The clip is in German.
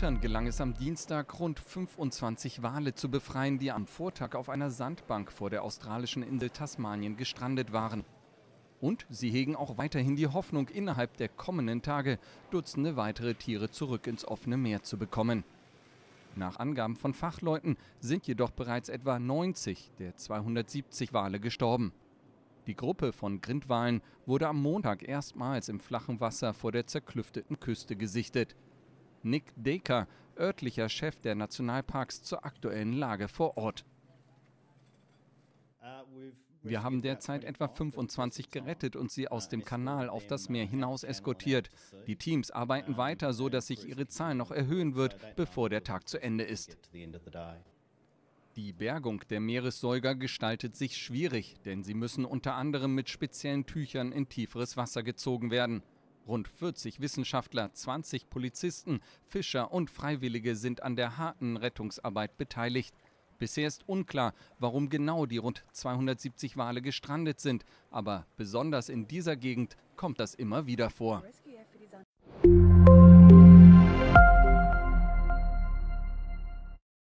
Scootern gelang es am Dienstag, rund 25 Wale zu befreien, die am Vortag auf einer Sandbank vor der australischen Insel Tasmanien gestrandet waren. Und sie hegen auch weiterhin die Hoffnung, innerhalb der kommenden Tage Dutzende weitere Tiere zurück ins offene Meer zu bekommen. Nach Angaben von Fachleuten sind jedoch bereits etwa 90 der 270 Wale gestorben. Die Gruppe von Grindwalen wurde am Montag erstmals im flachen Wasser vor der zerklüfteten Küste gesichtet. Nick Decker, örtlicher Chef der Nationalparks, zur aktuellen Lage vor Ort. Wir haben derzeit etwa 25 gerettet und sie aus dem Kanal auf das Meer hinaus eskortiert. Die Teams arbeiten weiter, so dass sich ihre Zahl noch erhöhen wird, bevor der Tag zu Ende ist. Die Bergung der Meeressäuger gestaltet sich schwierig, denn sie müssen unter anderem mit speziellen Tüchern in tieferes Wasser gezogen werden. Rund 40 Wissenschaftler, 20 Polizisten, Fischer und Freiwillige sind an der harten Rettungsarbeit beteiligt. Bisher ist unklar, warum genau die rund 270 Wale gestrandet sind, aber besonders in dieser Gegend kommt das immer wieder vor.